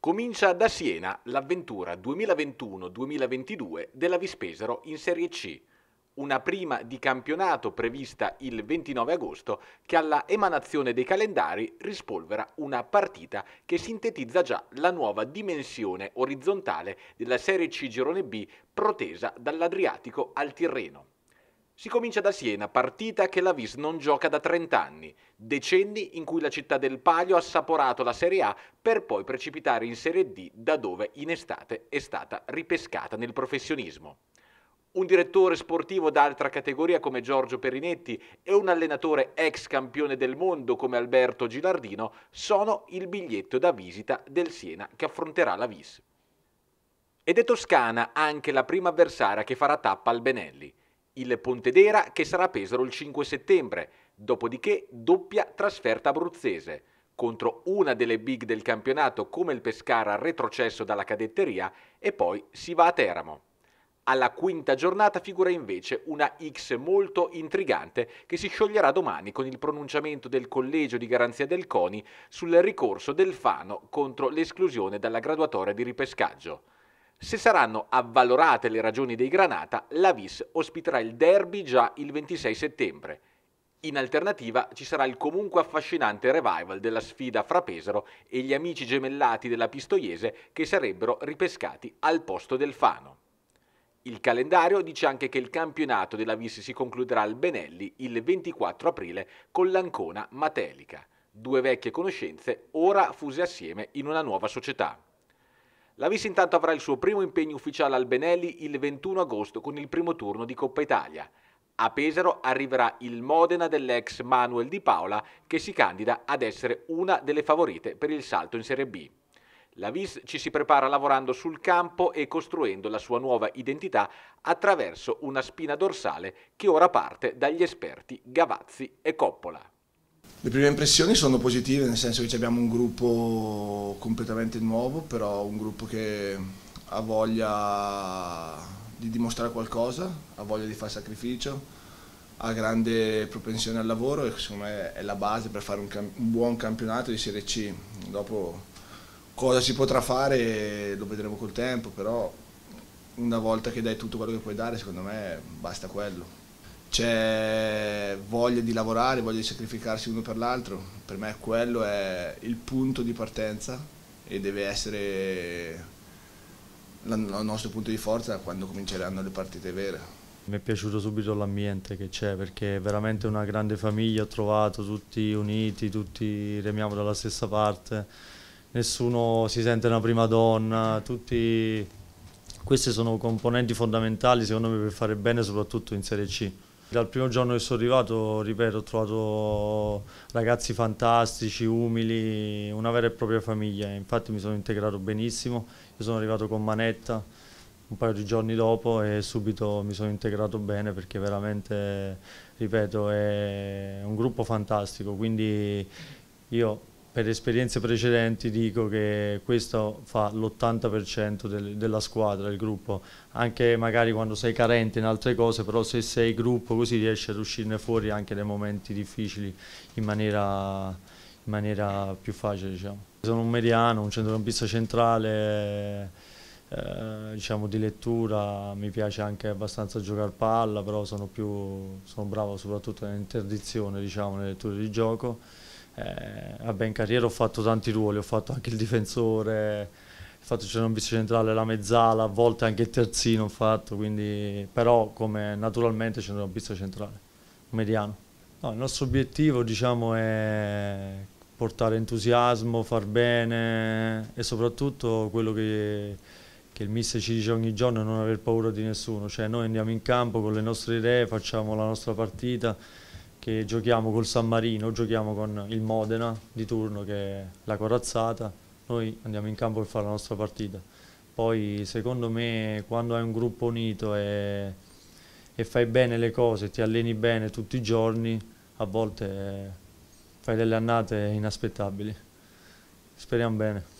Comincia da Siena l'avventura 2021-2022 della Vispesero in Serie C, una prima di campionato prevista il 29 agosto che alla emanazione dei calendari rispolvera una partita che sintetizza già la nuova dimensione orizzontale della Serie C Girone B protesa dall'Adriatico al Tirreno. Si comincia da Siena, partita che la Vis non gioca da 30 anni, decenni in cui la città del Palio ha assaporato la Serie A per poi precipitare in Serie D da dove in estate è stata ripescata nel professionismo. Un direttore sportivo d'altra categoria come Giorgio Perinetti e un allenatore ex campione del mondo come Alberto Gilardino sono il biglietto da visita del Siena che affronterà la Vis. Ed è Toscana anche la prima avversaria che farà tappa al Benelli il Pontedera che sarà a Pesaro il 5 settembre, dopodiché doppia trasferta abruzzese contro una delle big del campionato come il Pescara retrocesso dalla cadetteria e poi si va a Teramo. Alla quinta giornata figura invece una X molto intrigante che si scioglierà domani con il pronunciamento del Collegio di Garanzia del CONI sul ricorso del Fano contro l'esclusione dalla graduatoria di ripescaggio. Se saranno avvalorate le ragioni dei Granata, la Vis ospiterà il derby già il 26 settembre. In alternativa ci sarà il comunque affascinante revival della sfida fra Pesaro e gli amici gemellati della Pistoiese che sarebbero ripescati al posto del Fano. Il calendario dice anche che il campionato della Vis si concluderà al Benelli il 24 aprile con l'Ancona Matelica, due vecchie conoscenze ora fuse assieme in una nuova società. La Vis intanto avrà il suo primo impegno ufficiale al Benelli il 21 agosto con il primo turno di Coppa Italia. A Pesaro arriverà il Modena dell'ex Manuel Di Paola che si candida ad essere una delle favorite per il salto in Serie B. La Vis ci si prepara lavorando sul campo e costruendo la sua nuova identità attraverso una spina dorsale che ora parte dagli esperti Gavazzi e Coppola. Le prime impressioni sono positive, nel senso che abbiamo un gruppo completamente nuovo, però un gruppo che ha voglia di dimostrare qualcosa, ha voglia di fare sacrificio, ha grande propensione al lavoro e secondo me è la base per fare un, un buon campionato di Serie C. Dopo cosa si potrà fare lo vedremo col tempo, però una volta che dai tutto quello che puoi dare, secondo me basta quello c'è voglia di lavorare, voglia di sacrificarsi uno per l'altro, per me quello è il punto di partenza e deve essere il nostro punto di forza quando cominceranno le partite vere. Mi è piaciuto subito l'ambiente che c'è perché è veramente una grande famiglia, ho trovato tutti uniti, tutti remiamo dalla stessa parte, nessuno si sente una prima donna, tutti... queste sono componenti fondamentali secondo me per fare bene soprattutto in Serie C. Dal primo giorno che sono arrivato, ripeto, ho trovato ragazzi fantastici, umili, una vera e propria famiglia. Infatti mi sono integrato benissimo. Io sono arrivato con Manetta un paio di giorni dopo e subito mi sono integrato bene perché veramente, ripeto, è un gruppo fantastico. Quindi io per esperienze precedenti dico che questo fa l'80% del, della squadra, il gruppo, anche magari quando sei carente in altre cose, però se sei gruppo così riesci ad uscirne fuori anche dai momenti difficili in maniera, in maniera più facile. Diciamo. Sono un mediano, un centrocampista centrale eh, diciamo, di lettura, mi piace anche abbastanza giocare palla, però sono, più, sono bravo soprattutto nell'interdizione, diciamo, nelle letture di gioco eh, vabbè, in carriera ho fatto tanti ruoli, ho fatto anche il difensore, ho fatto il centrocampista centrale, la mezzala, a volte anche il terzino ho fatto, quindi, però come naturalmente centrocampista centrale, mediano. No, il nostro obiettivo diciamo, è portare entusiasmo, far bene e soprattutto quello che, che il mister ci dice ogni giorno è non aver paura di nessuno, cioè noi andiamo in campo con le nostre idee, facciamo la nostra partita che giochiamo col San Marino, giochiamo con il Modena di turno che è la corazzata, noi andiamo in campo per fare la nostra partita. Poi secondo me quando hai un gruppo unito e, e fai bene le cose, ti alleni bene tutti i giorni, a volte eh, fai delle annate inaspettabili. Speriamo bene.